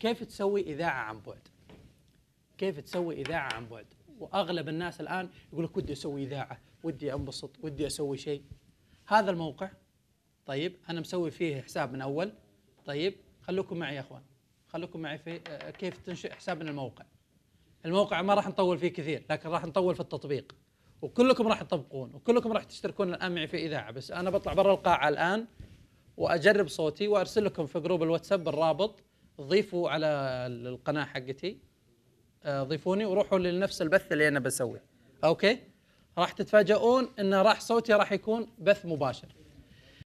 كيف تسوي إذاعة عن بعد كيف تسوي إذاعة عن بعد وأغلب الناس الآن يقول لك ودي أسوي إذاعة ودي أنبسط ودي أسوي شيء هذا الموقع طيب أنا مسوي فيه حساب من أول طيب خلوكم معي يا أخوان خلوكم معي في آه، كيف تنشئ حساب من الموقع الموقع ما راح نطول فيه كثير لكن راح نطول في التطبيق وكلكم راح تطبقون وكلكم راح تشتركون الان معي في اذاعه بس انا بطلع برا القاعه الان واجرب صوتي وارسل لكم في جروب الواتساب الرابط ضيفوا على القناه حقتي آه، ضيفوني وروحوا لنفس البث اللي انا بسويه اوكي راح تتفاجئون ان راح صوتي راح يكون بث مباشر